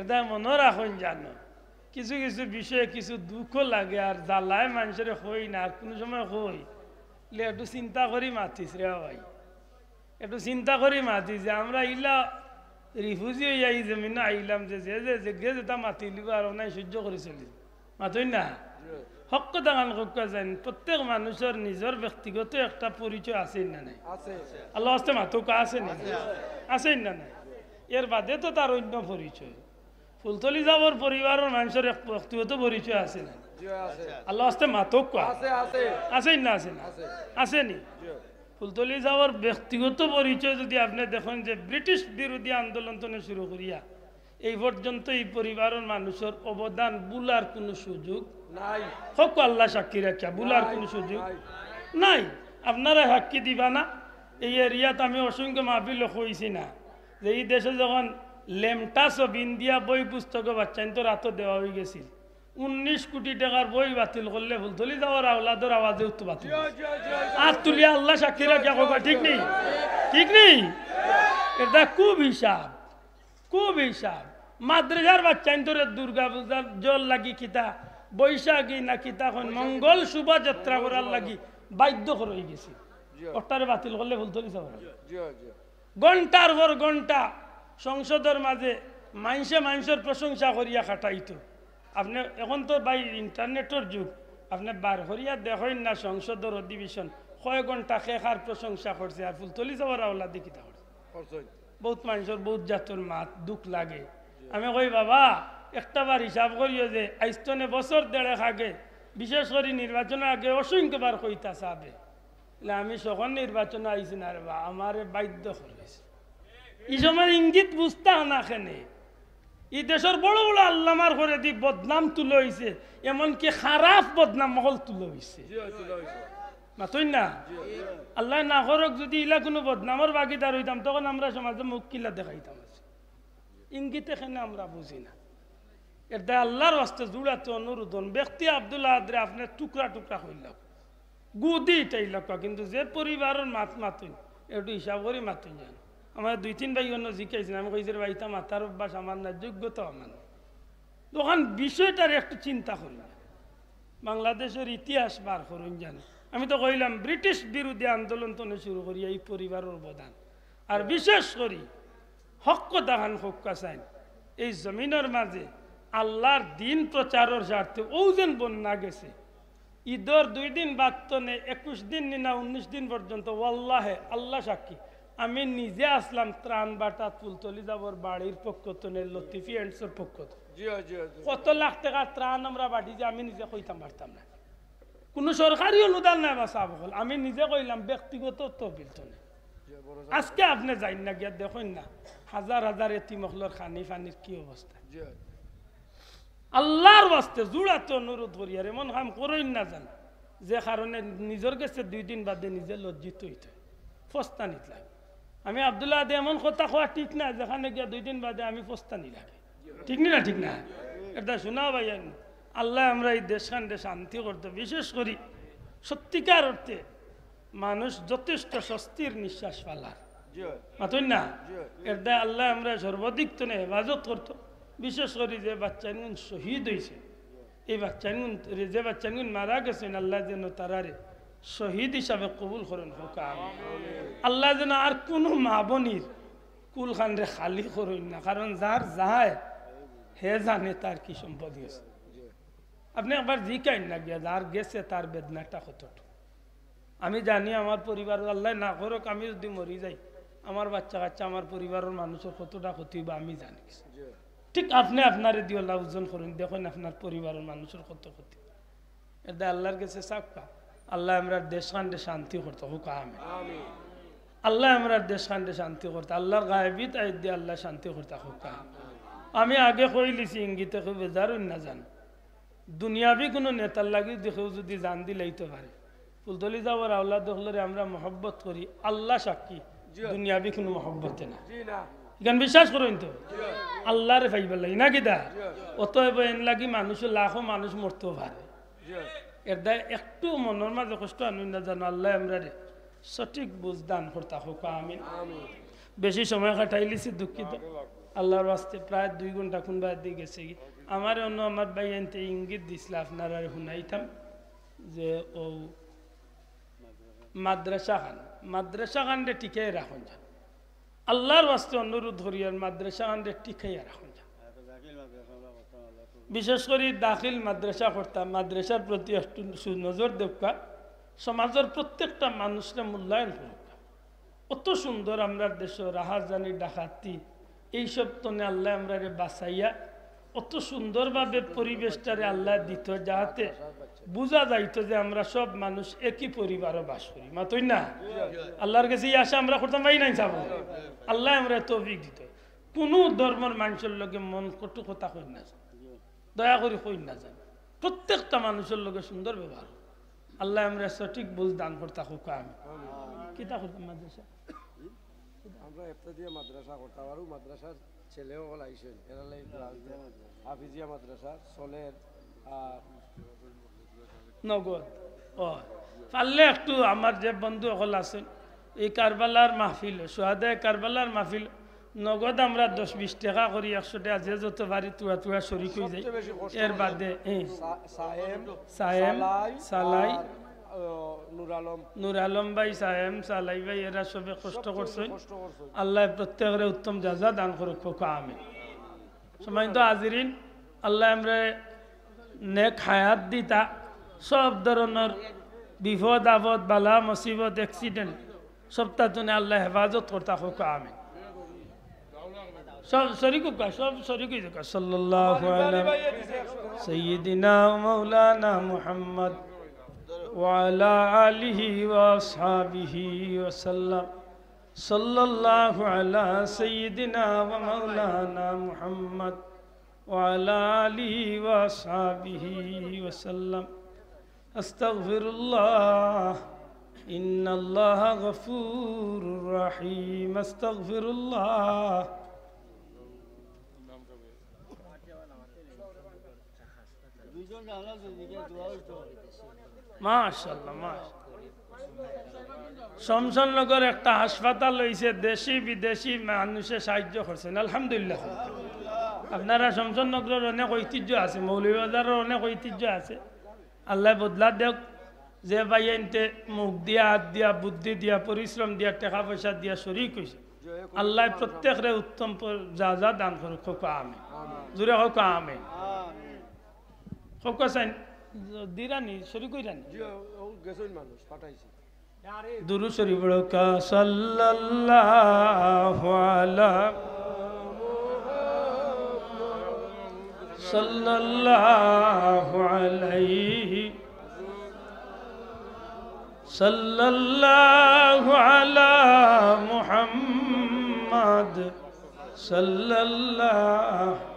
এটা মনে রাখুন জানো কিছু কিছু বিষয়ে কিছু দুঃখ লাগে আর জ্বালায় মানুষের হই না আর কোনো সময় হই লে একটু চিন্তা করি মাতিস রে ভাই একটু চিন্তা করি মাতিস যে আমরা ইলা রিফিউজি হয়ে যাই জমিনে আইলাম যে যে যে যে গে যেটা মাতি লিব আর অনাই সহ্য করে চলি মাতই না হক কথা গান যায় জানি প্রত্যেক মানুষের নিজের ব্যক্তিগত একটা পরিচয় আছে না নাই আল্লাহ আস্তে মাতুকা আছে না আছে না নাই এর বাদে তো তার অন্য পরিচয় ফুলতলি যাবর পরিবার মানুষের ব্যক্তিগত পরিচয় আছে না আল্লাহ আসতে মাতক আছেন না আছে আসেনি ফুলতলি যাওয়ার ব্যক্তিগত পরিচয় যদি আপনি দেখেন যে ব্রিটিশ বিরোধী আন্দোলন তো শুরু করিয়া এই পর্যন্ত এই পরিবারের মানুষের অবদান বুলার কোনো সুযোগ নাই হক আল্লাহ সাক্ষী রাখিয়া বুলার কোনো সুযোগ নাই আপনারা সাক্ষী দিবা না এই এরিয়াত আমি অসংখ্য মাহফিল হয়েছি না যে এই দেশে যখন লেমটাস অফ দিয়া বই পুস্তকে বাচ্চা তো রাত দেওয়া হয়ে গেছিল উনিশ কোটি টাকার বই বাতিল করলে ভুলতলি যাওয়ার আওলাদর আওয়াজে উত্তু বাতিল আর আল্লাহ সাক্ষী রাখিয়া কবা ঠিক নেই ঠিক নেই এটা খুব হিসাব খুব হিসাব মাদ্রাসার বাচ্চা তোর দুর্গা পূজার জল লাগি কিতা বৈশাখী না কিতা হন মঙ্গল শোভাযাত্রা করার লাগি বাধ্য করে গেছি ওটারে বাতিল করলে ভুলতলি যাওয়ার ঘন্টার পর ঘন্টা সংসদের মাঝে মানুষে মানুষের প্রশংসা করিয়া খাটাইত আপনি এখন তো বাই ইন্টারনেটের যুগ আপনি বার করিয়া দেখেন না সংসদের অধিবেশন কয় ঘন্টা শেখার প্রশংসা করছে আর ফুলতলি যাওয়ার আওলা দেখিতে বহুত মানুষের বহুত জাতর মাত দুঃখ লাগে আমি কই বাবা একটাবার হিসাব করিও যে আইস্তনে বছর দেড়েক আগে বিশেষ করে নির্বাচনের আগে অসংখ্যবার কইতা চাবে আমি সখন নির্বাচন আইসি না রে বা আমার বাধ্য করেছি এই সময় ইঙ্গিত বুঝতে না খেনে এই দেশের বড় বড় আল্লামার করে দি বদনাম তুলে হয়েছে এমনকি খারাপ বদনাম মহল তুলে হয়েছে মাতই না আল্লাহ না করক যদি ইলা কোনো বদনামর বাগিদার হইতাম তখন আমরা সমাজে মুখ কিলা দেখাইতাম ইঙ্গিত এখানে আমরা বুঝি না এটা আল্লাহর হস্তে জুড়াতে অনুরোধন ব্যক্তি আবদুল্লাহ আদরে আপনার টুকরা টুকরা হইল গুদি এটাই লক্ষ কিন্তু যে পরিবারের মাত মাতুন একটু হিসাব করে মাতুন জানো আমার দুই তিন ভাই অন্য জিজ্ঞাসা আমি কইছি ভাই তো মাথার অভ্যাস আমার না যোগ্যতা আমার তখন বিষয়টার একটু চিন্তা করলাম বাংলাদেশের ইতিহাস বার করুন জানো আমি তো কইলাম ব্রিটিশ বিরোধী আন্দোলন তো শুরু করি এই পরিবারের অবদান আর বিশেষ করি হক্ক দাহান হক্কা চাইন এই জমিনের মাঝে আল্লাহর দিন প্রচারের স্বার্থে ওজন বন্যা গেছে ঈদর দুই দিন বাদ তো নেই একুশ দিন না উনিশ দিন পর্যন্ত ওয়াল্লাহে আল্লাহ সাক্ষী আমি নিজে আসলাম ত্রাণ বাটা তুলতলি যাবর বাড়ির পক্ষতনের লতিফি পক্ষ তো কত লাখ টাকা ত্রাণ আমরা বাড়ি যে আমি নিজে কইতাম পারতাম না কোনো সরকারি অনুদান নাই বা সাহ হল আমি নিজে কইলাম ব্যক্তিগত তহবিল তনে আজকে আপনি যাই না গিয়া দেখুন না হাজার হাজার এতিমহলর খানি ফানির কি অবস্থা আল্লাহর বাস্তে জোড়াতে অনুরোধ করি আর এমন কাম করেন না জান যে কারণে নিজের গেছে দুই দিন বাদে নিজে লজ্জিত হইতে ফস্তানিত লাগে আমি আবদুল্লাহ আদে এমন কথা খোয়া ঠিক না যেখানে গিয়া দুই দিন বাদে আমি পোস্তানি লাগে ঠিক না ঠিক না এটা শোনা ভাই আল্লাহ আমরা এই দেশখানকে শান্তি করতে বিশেষ করি সত্যিকার অর্থে মানুষ যথেষ্ট স্বস্তির নিঃশ্বাস পালার মাতুন না এটা আল্লাহ আমরা সর্বাধিক তো হেফাজত করতো বিশেষ করে যে বাচ্চাগুন শহীদ হয়েছে এই বাচ্চাগুন যে বাচ্চাগুন মারা গেছেন আল্লাহ যেন তারারে শহীদ হিসাবে কবুল করেন হোকাম আল্লাহ যেন আর কোনো মা বনির কুলখান রে খালি করেন না কারণ যার যায় হে জানে তার কি সম্পদ গেছে আপনি একবার জিকাইন না গিয়া যার গেছে তার বেদনাটা কতটুকু আমি জানি আমার পরিবার আল্লাহ না করুক আমি যদি মরি যাই আমার বাচ্চা কাচ্চা আমার পরিবারের মানুষের কতটা ক্ষতি বা আমি জানি ঠিক আপনি আপনার দিয়ে আল্লাহ উজ্জন করুন দেখুন আপনার পরিবারের মানুষের কত ক্ষতি এটা আল্লাহর কাছে চাপা আল্লাহ আমরা কান্ডে শান্তি করতো হুক আমি আল্লাহ আমরা কান্ডে শান্তি করতো আল্লাহর গায়েবিত আয়দি আল্লাহ শান্তি করতো হুক আমি আগে কইলিছি ইঙ্গিতে খুব বেজারুন না জান দুনিয়াবি কোনো নেতার লাগি দেখেও যদি জান দিলাইতে পারে ফুলতলি যাওয়ার আল্লাহ দখলরে আমরা মহব্বত করি আল্লাহ সাক্ষী দুনিয়াবি কোনো মহব্বতে না গান বিশ্বাস করেন তো রে ফাইবার লাগি না কি দা অতএব এন লাগি মানুষ লাখো মানুষ মরতেও পারে এর দায় একটু মনের মাঝে কষ্ট আনন্দ না আল্লাহ আমরা সঠিক বুঝ দান করতা হোক আমি বেশি সময় কাটাই লিছি দুঃখিত আল্লাহর বাস্তে প্রায় দুই ঘন্টা কোন বাইর দিয়ে গেছে আমার অন্য আমার ভাই আনতে ইঙ্গিত দিছিল আর শুনাইতাম যে ও মাদ্রাসা খান মাদ্রাসা রে টিকাই রাখুন যান আল্লাহর বাস্তে অনুরোধ ধরিয়ার মাদ্রাসা রে টিকাইয়া রাখুন যান হ্যাঁ, বিশেষ করে দাখিল মাদ্রাসা করতাম মাদ্রাসার প্রতি একটু সুনজর দেবকা সমাজের প্রত্যেকটা মানুষকে মূল্যায়ন করবা অত সুন্দর আমরা দেশ রাহাজানি ডাকাতি এইসব তনে আল্লাহ আমরা রে বাঁচাইয়া অত সুন্দরভাবে পরিবেশটারে আল্লাহ দিত যাহাতে বোঝা যাইতো যে আমরা সব মানুষ একই পরিবারও বাস করি মাতই না আল্লাহর কাছে এই আশা আমরা করতাম ভাই নাই যাব আল্লাহ আমরা তৌফিক দিত কোনো ধর্মের মানুষের লোকের মন কটু কথা করি না দয়া করে কই না যায় প্রত্যেকটা মানুষের লোকে সুন্দর ব্যবহার আল্লাহ আমরা সঠিক বুঝ দান করতে হোক আমি কিতা করতাম মাদ্রাসা আমরা একটা দিয়ে মাদ্রাসা করতাম আর মাদ্রাসার ছেলেও হল আইসেন এরা হাফিজিয়া মাদ্রাসা সলের নগদ ও পারলে একটু আমার যে বন্ধু সকল আছেন এই কারবালার মাহফিল সোহাদায় কারবালার মাহফিল নগদ আমরা দশ বিশ টাকা করি একশো টাকা যে যত বাড়ি তুয়া তুয়া সরি কই যাই এর বাদে হ্যাঁ। সায়েম সালাই নুর আলম ভাই সাহেম সালাই ভাই এরা সবে কষ্ট করছেন আল্লাহ প্রত্যেকের উত্তম যা যা দান করুক খোকা আমি সময় তো আজিরিন আল্লাহ আমরা নেক হায়াত দিতা সব ধরনের বিপদ আপদ বালা মুসিবত অ্যাক্সিডেন্ট সবটা তুমি আল্লাহ হেফাজত করতা খোকা আমি سب سوری کو سب کو صلی اللہ علیہ سیدنا مولانا محمد وعلا آلہ واصحابہ وسلم صلی اللہ علیہ و مولانا محمد وعلا آلہ واصحابہ وسلم استغفر اللہ ان اللہ غفور استغفر اللہ মাশাল্লাহ মাশ একটা হাসপাতাল রয়েছে দেশি বিদেশি মানুষের সাহায্য করছেন আলহামদুলিল্লাহ আপনারা শমশাননগরের অনেক ঐতিহ্য আছে মৌলীবাজারের অনেক ঐতিহ্য আছে আল্লাহ বদলা দেখ যে এনতে মুখ দিয়া হাত দিয়া বুদ্ধি দিয়া পরিশ্রম দিয়া টাকা পয়সা দিয়া শরীর হয়েছে আল্লাহ প্রত্যেকরে উত্তম যা যা দান করুক হোক আমি জোরে হোক আমি সব কাছেন দিরানি শরীর কইরানি গেছেন মানুষ পাঠাইছি দুরু শরীফ কা সাল্লাল্লাহু আলা সাল্লাল্লাহু আলাইহি সাল্লাল্লাহু আলা মুহাম্মদ সাল্লাল্লাহু